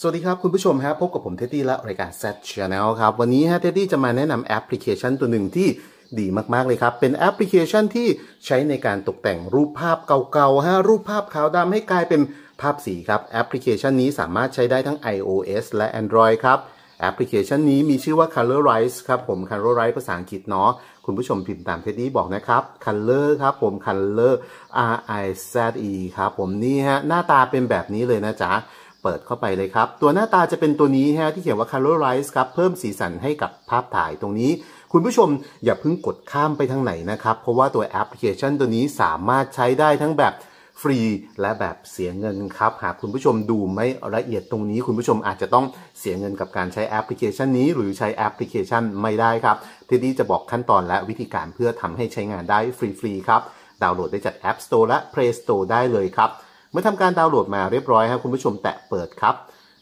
สวัสดีครับ คุณผู้ชมครับพบกับผมเท็ดดี้และ รายการ Z Channel ครับ วันนี้ฮะเท็ดดี้จะมาแนะนำแอปพลิเคชันตัวหนึ่งที่ดีมาก ๆ เลยครับ เป็นแอปพลิเคชันที่ใช้ในการตกแต่งรูปภาพเก่า ๆ ฮะ รูปภาพขาวดำให้กลายเป็นภาพสีครับแอปพลิเคชันนี้สามารถใช้ได้ทั้ง iOS และ Android ครับแอปพลิเคชันนี้มีชื่อว่า Colorize ครับผม Colorize ภาษาอังกฤษเนาะคุณผู้ชมพิมพ์ตามเท็ดดี้บอกนะครับ Color ครับผม Color R I Z E ครับผมนี่ฮะหน้าตาเป็นแบบนี้เลยนะจ๊ะเปิดเข้าไปเลยครับตัวหน้าตาจะเป็นตัวนี้ฮะที่เขียนว่า Colorize ครับ เพิ่มสีสันให้กับภาพถ่ายตรงนี้ คุณผู้ชมอย่าเพิ่งกดข้ามไปทางไหนนะครับ เพราะว่าตัวแอปพลิเคชันตัวนี้สามารถใช้ได้ทั้งแบบฟรี และแบบเสียเงินครับ หากคุณผู้ชมดูไม่ละเอียดตรงนี้คุณผู้ชมอาจจะต้องเสียเงินกับการใช้แอปพลิเคชันนี้ หรือใช้แอปพลิเคชันไม่ได้ครับทีนี้จะบอกขั้นตอนและวิธีการเพื่อทำให้ใช้งานได้ฟรีๆครับดาวน์โหลดได้จาก App Store และ Play Store ได้เลยครับเมื่อทำการดาวน์โหลดมาเรียบร้อยครับคุณผู้ชมแตะเปิดครับ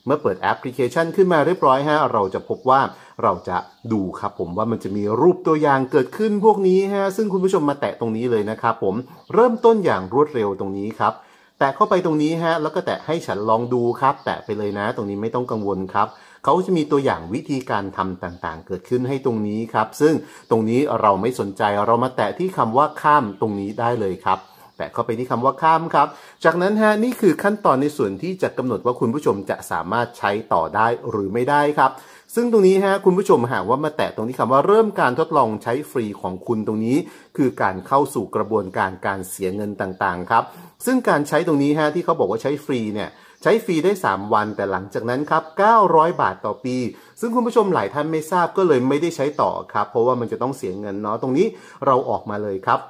เมื่อเปิดแอปพลิเคชันขึ้นมาเรียบร้อยฮะเราจะพบว่าเราจะดูครับ ผมว่ามันจะมีรูปตัวอย่างเกิดขึ้นพวกนี้ฮะ ซึ่งคุณผู้ชมมาแตะตรงนี้เลยนะครับผมเริ่มต้นอย่างรวดเร็วตรงนี้ครับแตะเข้าไปตรงนี้ฮะ แล้วก็แตะให้ฉันลองดูครับ แตะไปเลยนะ ตรงนี้ไม่ต้องกังวลครับเขาจะมีตัวอย่างวิธีการทำต่างๆ เกิดขึ้นให้ตรงนี้ครับ ซึ่งตรงนี้เราไม่สนใจเรามาแตะที่คำว่าข้ามตรงนี้ได้เลยครับแปะเข้าไปที่คำว่าข้ามครับ จากนั้นฮะนี่คือขั้นตอนในส่วนที่จะกำหนดว่าคุณผู้ชมจะสามารถใช้ต่อได้หรือไม่ได้ครับ ซึ่งตรงนี้ฮะคุณผู้ชมหากว่ามาแตะตรงที่คำว่าเริ่มการทดลองใช้ฟรีของคุณตรงนี้ คือการเข้าสู่กระบวนการการเสียเงินต่างๆครับ ซึ่งการใช้ตรงนี้ฮะที่เขาบอกว่าใช้ฟรีเนี่ย ใช้ฟรีได้ 3 วันแต่หลังจากนั้นครับ900 บาทต่อปี ซึ่งคุณผู้ชมหลายท่านไม่ทราบก็เลยไม่ได้ใช้ต่อครับ เพราะว่ามันจะต้องเสียเงินเนาะตรงนี้เราออกมาเลยครับ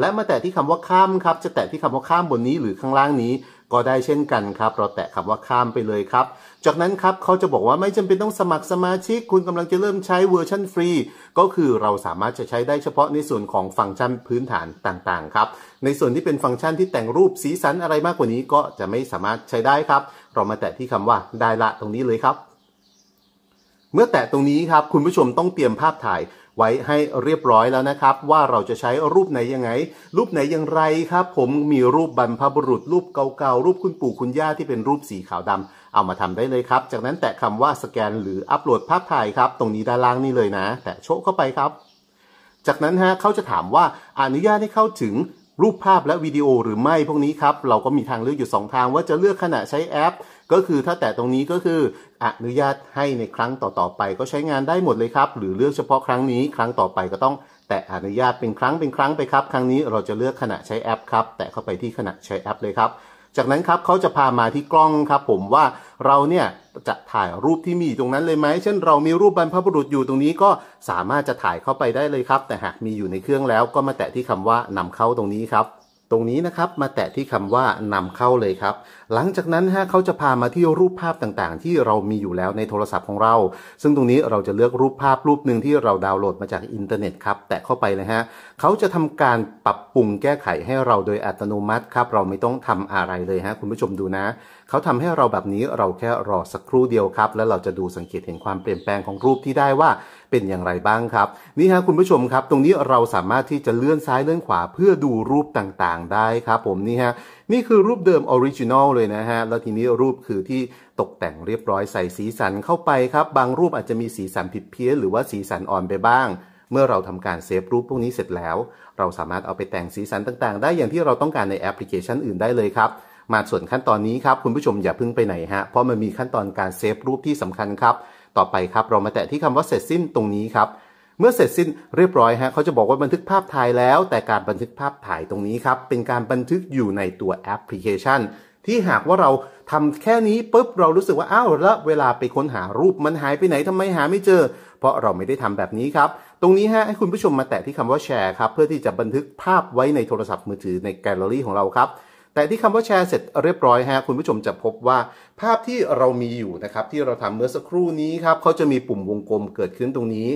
และมาแตะที่คำว่าข้ามครับจะแตะที่คำว่าข้ามบนนี้หรือข้างล่างนี้ ก็ได้เช่นกันครับ เราแตะคำว่าข้ามไปเลยครับ จากนั้นครับเขาจะบอกว่าไม่จำเป็นต้องสมัครสมาชิก คุณกำลังจะเริ่มใช้เวอร์ชันฟรีก็คือเราสามารถจะใช้ได้เฉพาะในส่วนของฟังก์ชันพื้นฐานต่างๆครับในส่วนที่เป็นฟังก์ชันที่แต่งรูปสีสันอะไรมากกว่านี้ก็จะไม่สามารถใช้ได้ครับ เรามาแตะที่คำว่าได้ละ ตรงนี้เลยครับเมื่อแตะตรงนี้ครับ คุณผู้ชมต้องเตรียมภาพถ่ายไว้ให้เรียบร้อยแล้วนะครับ ว่าเราจะใช้รูปไหนยังไง รูปไหนอย่างไรครับ ผมมีรูปบรรพบุรุษ รูปเก่าๆ รูปคุณปู่คุณย่าที่เป็นรูปสีขาวดำ เอามาทำได้เลยครับ จากนั้นแตะคำว่าสแกน หรืออัปโหลดภาพถ่ายครับ ตรงนี้ด้านล่างนี่เลยนะ แตะโชกเข้าไปครับ จากนั้นฮะเขาจะถามว่าอนุญาตให้เข้าถึงรูปภาพและวิดีโอหรือไม่พวกนี้ครับเราก็มีทางเลือกอยู่ 2 ทางว่าจะเลือกขณะใช้แอปก็คือถ้าแต่ตรงนี้ก็คืออนุญาตให้ในครั้งต่อ ๆ ไปก็ใช้งานได้หมดเลยครับ หรือเลือกเฉพาะครั้งนี้ ครั้งต่อไปก็ต้องแต่อนุญาตเป็นครั้งเป็นครั้งไปครับครั้งนี้เราจะเลือกขณะใช้แอปครับแตะเข้าไปที่ขณะใช้แอปเลยครับจากนั้นครับเขาจะพามาที่กล้องครับ ผมว่าเราเนี่ยจะถ่ายรูปที่มีตรงนั้นเลยไหมเช่นเรามีรูปบรรพบุรุษอยู่ตรงนี้ก็สามารถจะถ่ายเข้าไปได้เลยครับ แต่หากมีอยู่ในเครื่องแล้ว ก็มาแตะที่คำว่านำเข้าตรงนี้ครับตรงนี้นะครับมาแตะที่คำว่านำเข้าเลยครับ หลังจากนั้นฮะเขาจะพามาที่รูปภาพต่างๆ ที่เรามีอยู่แล้วในโทรศัพท์ของเรา ซึ่งตรงนี้เราจะเลือกรูปภาพรูปหนึ่งที่เราดาวน์โหลดมาจากอินเทอร์เน็ตครับแตะเข้าไปนะฮะเขาจะทำการปรับปรุงแก้ไขให้เราโดยอัตโนมัติครับเราไม่ต้องทำอะไรเลยฮะคุณผู้ชมดูนะเขาทำให้เราแบบนี้เราแค่รอสักครู่เดียวครับ แล้วเราจะดูสังเกตเห็นความเปลี่ยนแปลงของรูปที่ได้ว่าเป็นอย่างไรบ้างครับ นี่ฮะคุณผู้ชมครับ ตรงนี้เราสามารถที่จะเลื่อนซ้ายเลื่อนขวาเพื่อดูรูปต่างๆได้ครับ ผมนี่ฮะนี่คือรูปเดิมออริจินอลเลยนะฮะ แล้วทีนี้รูปคือที่ตกแต่งเรียบร้อยใส่สีสันเข้าไปครับ บางรูปอาจจะมีสีสันผิดเพี้ยนหรือว่าสีสันอ่อนไปบ้าง เมื่อเราทำการเซฟรูปพวกนี้เสร็จแล้วเราสามารถเอาไปแต่งสีสันต่างๆ ได้อย่างที่เราต้องการในแอปพลิเคชันอื่นได้เลยครับมาส่วนขั้นตอนนี้ครับคุณผู้ชมอย่าเพิ่งไปไหนฮะเพราะมันมีขั้นตอนการเซฟรูปที่สำคัญครับต่อไปครับเรามาแตะที่คำว่าเสร็จสิ้นตรงนี้ครับ เมื่อเสร็จสิ้นเรียบร้อยฮะเขาจะบอกว่าบันทึกภาพถ่ายแล้ว แต่การบันทึกภาพถ่ายตรงนี้ครับเป็นการบันทึกอยู่ในตัวแอปพลิเคชัน ที่หากว่าเราทำแค่นี้ปุ๊บเรารู้สึกว่าอ้าวแล้วเวลาไปค้นหารูปมันหายไปไหนทำไมหาไม่เจอ เพราะเราไม่ได้ทำแบบนี้ครับ ตรงนี้ฮะให้คุณผู้ชมมาแตะที่คำว่าแชร์ครับเพื่อที่จะบันทึกภาพไว้ในโทรศัพท์มือถือในแกลเลอรี่ของเราครับแต่ที่คำว่าแชร์เสร็จเรียบร้อยฮะคุณผู้ชมจะพบว่า ภาพที่เรามีอยู่นะครับที่เราทำเมื่อสักครู่นี้ครับเขาจะมีปุ่มวงกลมเกิดขึ้นตรงนี้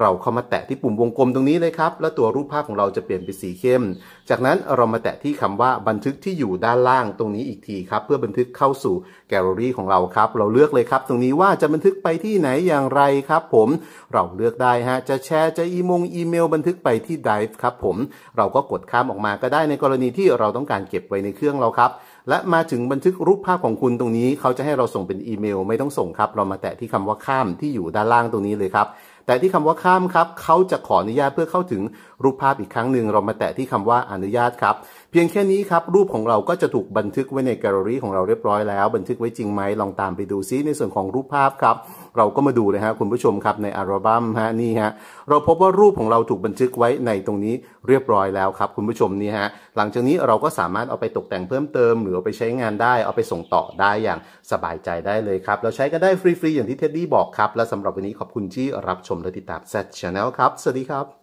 เราเข้ามาแตะที่ปุ่มวงกลมตรงนี้เลยครับแล้วตัวรูปภาพของเราจะเปลี่ยนเป็นสีเข้ม จากนั้นเรามาแตะที่คำว่าบันทึกที่อยู่ด้านล่างตรงนี้อีกทีครับเพื่อบันทึกเข้าสู่แกลเลอรี่ของเราครับเราเลือกเลยครับ ตรงนี้ว่าจะบันทึกไปที่ไหนอย่างไรครับ ผมเราเลือกได้ฮะจะแชร์จะอีมงอีเมลบันทึกไปที่ไดฟ์ครับผม เราก็กดข้ามออกมาก็ได้ในกรณีที่เราต้องการเก็บไว้ในเครื่องรื่องเราครับ และมาถึงบันทึกรูปภาพของคุณตรงนี้เขาจะให้เราส่งเป็นอีเมลไม่ต้องส่งครับ เรามาแตะที่คำว่าข้ามที่อยู่ด้านล่างตรงนี้เลยครับ แต่ที่คำว่าข้ามครับเขาจะขออนุญาตเพื่อเข้าถึงรูปภาพอีกครั้งหนึ่งเรามาแตะที่คำว่าอนุญาตครับ เพียงแค่นี้ครับรูปของเราก็จะถูกบันทึกไว้ในแกลเลอรี่ของเราเรียบร้อยแล้ว บันทึกไว้จริงไหมลองตามไปดูซิในส่วนของรูปภาพครับเราก็มาดูเลยฮะคุณผู้ชมครับ ในอัลบั้มฮะนี่ฮะเราพบว่ารูปของเราถูกบันทึกไว้ ในตรงนี้เรียบร้อยแล้วครับคุณผู้ชมนี่ฮะหลังจากนี้เราก็สามารถเอาไปตกแต่งเพิ่มเติมหรือเอาไปใช้งานได้ เอาไปส่งต่อได้อย่างสบายใจได้เลยครับเราใช้ก็ได้ฟรีๆอย่างที่เท็ดดี้บอกครับและสำหรับวันนี้ขอบคุณที่รับชมและติดตามแซดชาแนลครับ สวัสดีครับ